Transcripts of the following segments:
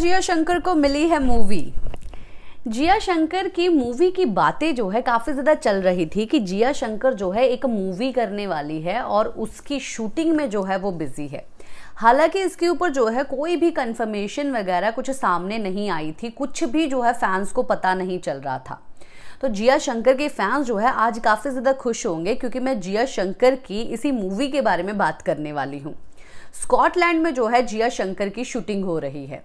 जिया शंकर को मिली है मूवी जिया शंकर की मूवी की बातें जो है काफ़ी ज़्यादा चल रही थी कि जिया शंकर जो है एक मूवी करने वाली है और उसकी शूटिंग में जो है वो बिज़ी है हालांकि इसके ऊपर जो है कोई भी कंफर्मेशन वगैरह कुछ सामने नहीं आई थी कुछ भी जो है फैंस को पता नहीं चल रहा था तो जिया शंकर के फैंस जो है आज काफ़ी ज़्यादा खुश होंगे क्योंकि मैं जिया शंकर की इसी मूवी के बारे में बात करने वाली हूँ स्कॉटलैंड में जो है जिया शंकर की शूटिंग हो रही है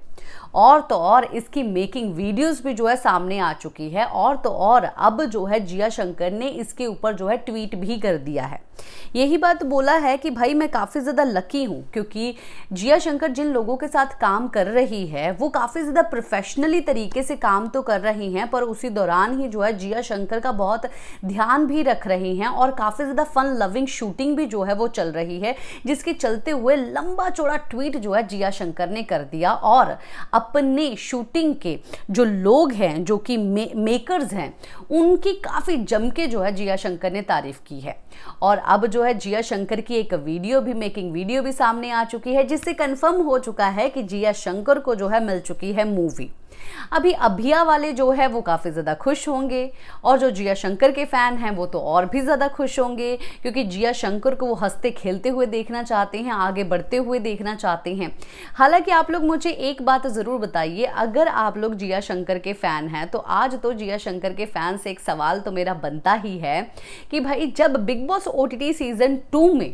और तो और इसकी मेकिंग वीडियोस भी जो है सामने आ चुकी है और तो और अब जो है जिया शंकर ने इसके ऊपर जो है ट्वीट भी कर दिया है यही बात बोला है कि भाई मैं काफ़ी ज़्यादा लकी हूँ क्योंकि जिया शंकर जिन लोगों के साथ काम कर रही है वो काफ़ी ज़्यादा प्रोफेशनली तरीके से काम तो कर रही हैं पर उसी दौरान ही जो है जिया शंकर का बहुत ध्यान भी रख रही हैं और काफ़ी ज़्यादा फन लविंग शूटिंग भी जो है वो चल रही है जिसके चलते हुए लंबा चौड़ा ट्वीट जो है जिया शंकर ने कर दिया और अपने शूटिंग के जो लोग हैं जो कि मे, मेकर्स हैं उनकी काफ़ी जम के जो है जिया शंकर ने तारीफ की है और अब जो है जिया शंकर की एक वीडियो भी मेकिंग वीडियो भी सामने आ चुकी है जिससे कन्फर्म हो चुका है कि जिया शंकर को जो है मिल चुकी है मूवी अभी अभिया वाले जो है वो काफ़ी ज़्यादा खुश होंगे और जो जिया शंकर के फ़ैन हैं वो तो और भी ज़्यादा खुश होंगे क्योंकि जिया शंकर को वो हंसते खेलते हुए देखना चाहते हैं आगे बढ़ते हुए देखना चाहते हैं हालांकि आप लोग मुझे एक बात ज़रूर बताइए अगर आप लोग जिया शंकर के फ़ैन हैं तो आज तो जिया शंकर के फ़ैन से एक सवाल तो मेरा बनता ही है कि भाई जब बिग बॉस ओ सीज़न टू में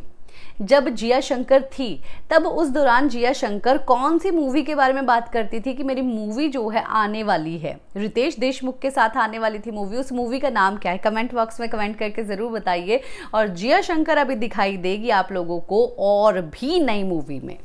जब जिया शंकर थी तब उस दौरान जिया शंकर कौन सी मूवी के बारे में बात करती थी कि मेरी मूवी जो है आने वाली है रितेश देशमुख के साथ आने वाली थी मूवी उस मूवी का नाम क्या है कमेंट बॉक्स में कमेंट करके ज़रूर बताइए और जिया शंकर अभी दिखाई देगी आप लोगों को और भी नई मूवी में